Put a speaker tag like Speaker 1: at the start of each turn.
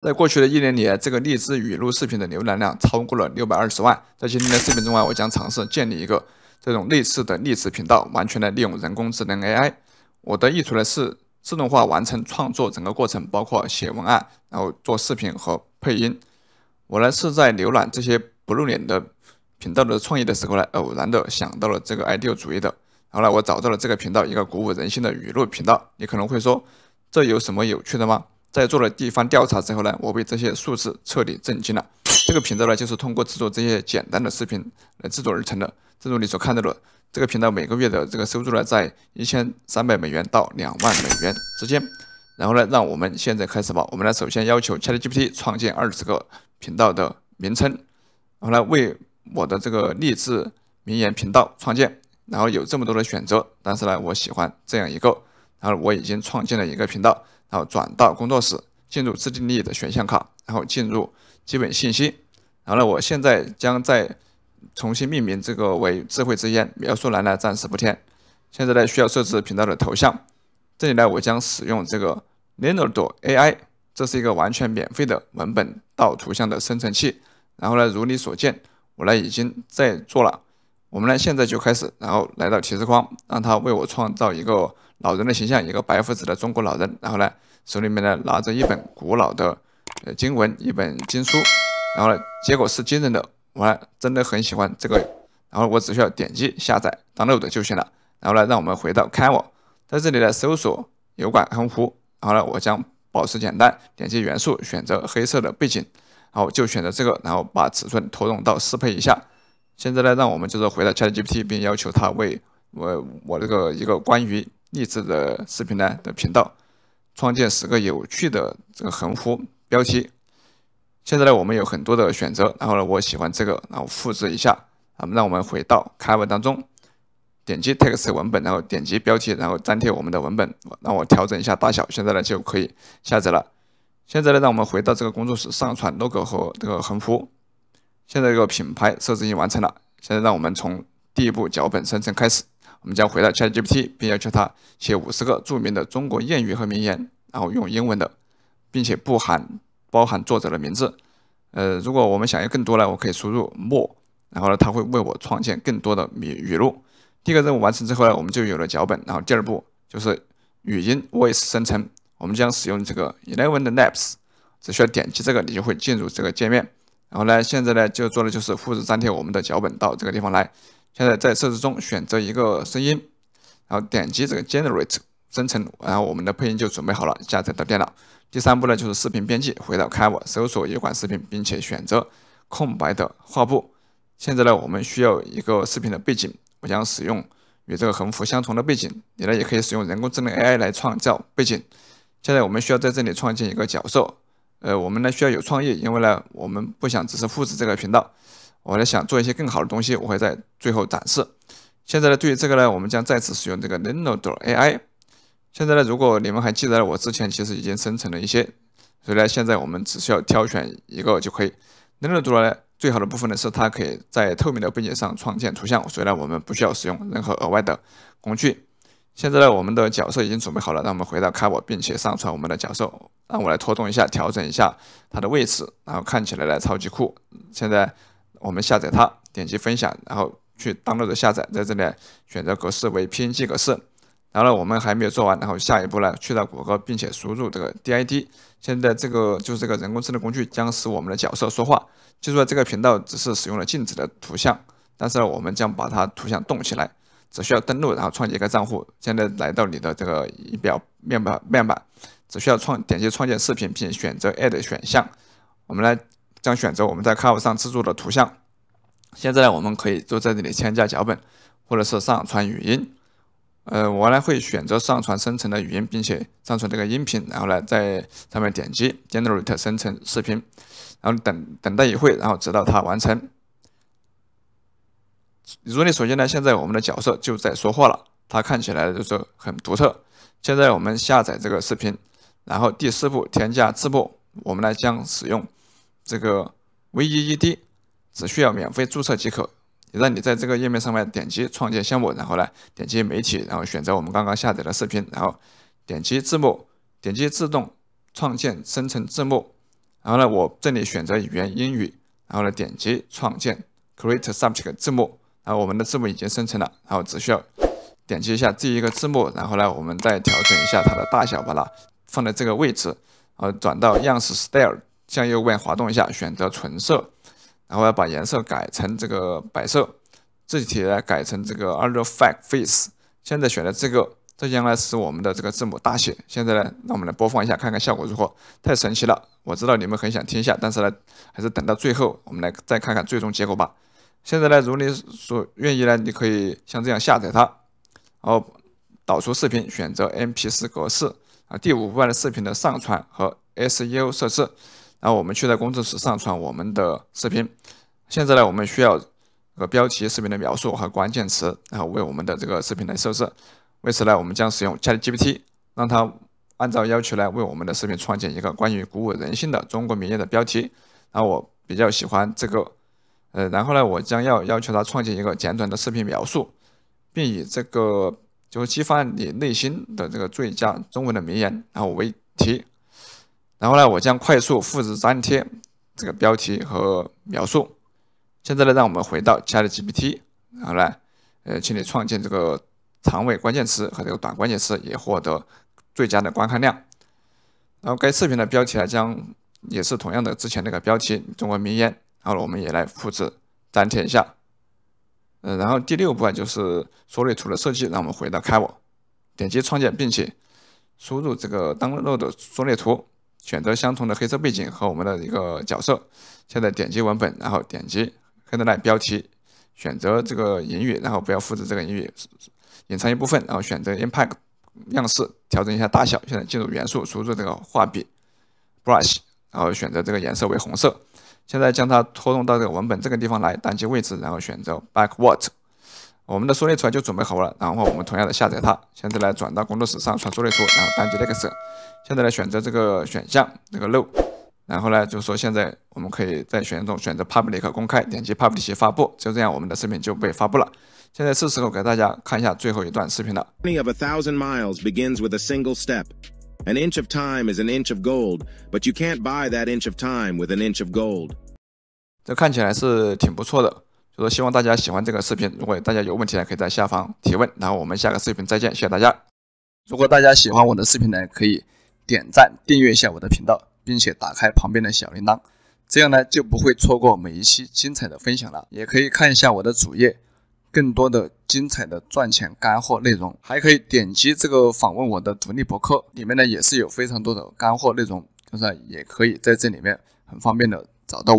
Speaker 1: 在过去的一年里，这个励志语录视频的浏览量超过了六百二十万。在今天的视频中啊，我将尝试建立一个这种类似的励志频道，完全的利用人工智能 AI。我的意图呢是自动化完成创作整个过程，包括写文案，然后做视频和配音。我呢是在浏览这些不露脸的频道的创意的时候呢，偶然的想到了这个 idea 主意的。然后呢，我找到了这个频道，一个鼓舞人心的语录频道。你可能会说，这有什么有趣的吗？在做了地方调查之后呢，我被这些数字彻底震惊了。这个频道呢，就是通过制作这些简单的视频来制作而成的。正如你所看到的，这个频道每个月的这个收入呢，在一千三百美元到两万美元之间。然后呢，让我们现在开始吧。我们呢，首先要求 ChatGPT 创建二十个频道的名称，然后呢，为我的这个励志名言频道创建。然后有这么多的选择，但是呢，我喜欢这样一个。然后我已经创建了一个频道，然后转到工作室，进入自定义的选项卡，然后进入基本信息。然后呢，我现在将再重新命名这个为“智慧之烟”，描述栏呢暂时不填。现在呢，需要设置频道的头像。这里呢，我将使用这个 Leonardo AI，这是一个完全免费的文本到图像的生成器。然后呢，如你所见，我呢已经在做了。我们呢现在就开始，然后来到提示框，让它为我创造一个。老人的形象，一个白胡子的中国老人，然后呢，手里面呢拿着一本古老的经文，一本经书，然后呢，结果是惊人的，我真的很喜欢这个，然后我只需要点击下载 download 就行了，然后呢，让我们回到 Canva，在这里呢搜索油管横幅，然后呢，我将保持简单，点击元素，选择黑色的背景，然后就选择这个，然后把尺寸拖动到适配一下，现在呢，让我们就是回到 ChatGPT，并要求它为我我这个一个关于励志的视频呢的频道，创建十个有趣的这个横幅标题。现在呢，我们有很多的选择，然后呢，我喜欢这个，然后复制一下。那么，让我们回到 Canva 当中，点击 Text 文本，然后点击标题，然后粘贴我们的文本。让我调整一下大小，现在呢就可以下载了。现在呢，让我们回到这个工作室，上传 Logo 和这个横幅。现在这个品牌设置已经完成了。现在让我们从第一步脚本生成开始。我们将回到 ChatGPT，并要求它写五十个著名的中国谚语和名言，然后用英文的，并且不含包含作者的名字。呃，如果我们想要更多呢，我可以输入 more，然后呢，它会为我创建更多的名语录。第一个任务完成之后呢，我们就有了脚本。然后第二步就是语音 voice 生成，我们将使用这个 Eleven Labs，只需要点击这个，你就会进入这个界面。然后呢，现在呢，就做的就是复制粘贴我们的脚本到这个地方来。现在在设置中选择一个声音，然后点击这个 Generate 生成，然后我们的配音就准备好了，下载到电脑。第三步呢就是视频编辑，回到 c 开 a 搜索一款视频，并且选择空白的画布。现在呢我们需要一个视频的背景，我将使用与这个横幅相同的背景。你呢也可以使用人工智能 AI 来创造背景。现在我们需要在这里创建一个角色，呃，我们呢需要有创意，因为呢我们不想只是复制这个频道。我在想做一些更好的东西，我会在最后展示。现在呢，对于这个呢，我们将再次使用这个 l e n a r d o AI。现在呢，如果你们还记得我之前其实已经生成了一些，所以呢，现在我们只需要挑选一个就可以。l e n a r d o 呢最好的部分呢是它可以在透明的背景上创建图像，所以呢，我们不需要使用任何额外的工具。现在呢，我们的角色已经准备好了，让我们回到 c a v 并且上传我们的角色。让我来拖动一下，调整一下它的位置，然后看起来呢超级酷。现在。我们下载它，点击分享，然后去当录的下载，在这里选择格式为 PNG 格式。然后我们还没有做完，然后下一步呢，去到谷歌，并且输入这个 DID。现在这个就是这个人工智能工具将使我们的角色说话。记住，这个频道只是使用了静止的图像，但是我们将把它图像动起来。只需要登录，然后创建一个账户。现在来到你的这个仪表面板面板，只需要创点击创建视频，并选择 Add 选项。我们来。将选择我们在 Cap 上制作的图像。现在呢，我们可以坐在这里添加脚本，或者是上传语音。呃，我呢会选择上传生成的语音，并且上传这个音频，然后呢在上面点击 Generate 生成视频，然后等等待一会，然后直到它完成。如你所见呢，现在我们的角色就在说话了，它看起来就是很独特。现在我们下载这个视频，然后第四步添加字幕，我们来将使用。这个 Veed 只需要免费注册即可，让你在这个页面上面点击创建项目，然后呢点击媒体，然后选择我们刚刚下载的视频，然后点击字幕，点击自动创建生成字幕，然后呢我这里选择语言英语，然后呢点击创建 Create s u b j e c t 字幕，然后我们的字幕已经生成了，然后只需要点击一下这一个字幕，然后呢我们再调整一下它的大小把它放在这个位置，然后转到样式 Style。向右边滑动一下，选择纯色，然后要把颜色改成这个白色，字体呢改成这个 “artefact face”。现在选的这个，这将呢是我们的这个字母大写。现在呢，让我们来播放一下，看看效果如何。太神奇了！我知道你们很想听一下，但是呢，还是等到最后，我们来再看看最终结果吧。现在呢，如你所愿意呢，你可以像这样下载它，然后导出视频，选择 M P 四格式。啊，第五部分的视频的上传和 S E O 设置。然后我们去在工作室上传我们的视频。现在呢，我们需要个标题、视频的描述和关键词，然后为我们的这个视频来设置。为此呢，我们将使用 ChatGPT，让它按照要求来为我们的视频创建一个关于鼓舞人心的中国名言的标题。然后我比较喜欢这个，呃，然后呢，我将要要求它创建一个简短的视频描述，并以这个就是激发你内心的这个最佳中文的名言然后为题。然后呢，我将快速复制粘贴这个标题和描述。现在呢，让我们回到 ChatGPT，然后呢，呃，请你创建这个长尾关键词和这个短关键词，也获得最佳的观看量。然后该视频的标题呢，将也是同样的之前那个标题“中国名言”。然后我们也来复制粘贴一下。嗯，然后第六部分就是缩略图的设计。让我们回到 k a w 点击创建，并且输入这个 d o w n l o a 的缩略图。选择相同的黑色背景和我们的一个角色。现在点击文本，然后点击 headline 标题，选择这个隐语，然后不要复制这个隐语，隐藏一部分，然后选择 impact 样式，调整一下大小。现在进入元素，输入这个画笔 brush，然后选择这个颜色为红色。现在将它拖动到这个文本这个地方来，单击位置，然后选择 backward。我们的缩略图就准备好了，然后我们同样的下载它。现在来转到工作室上传缩略图，然后单击 Next。现在来选择这个选项，这个 No。然后呢，就是说现在我们可以在选项中选择 Public 公开，点击 Public 发布，就这样我们的视频就被发布了。现在是时候给大家看一下最后一段视频了。Journey of a thousand miles begins with a single step. An inch of time is an inch of gold, but you can't buy that inch of time with an inch of gold. 这看起来是挺不错的。我说，希望大家喜欢这个视频。如果大家有问题呢，可以在下方提问。然后我们下个视频再见，谢谢大家。如果大家喜欢我的视频呢，可以点赞、订阅一下我的频道，并且打开旁边的小铃铛，这样呢就不会错过每一期精彩的分享了。也可以看一下我的主页，更多的精彩的赚钱干货内容，还可以点击这个访问我的独立博客，里面呢也是有非常多的干货内容，就是也可以在这里面很方便的找到。我。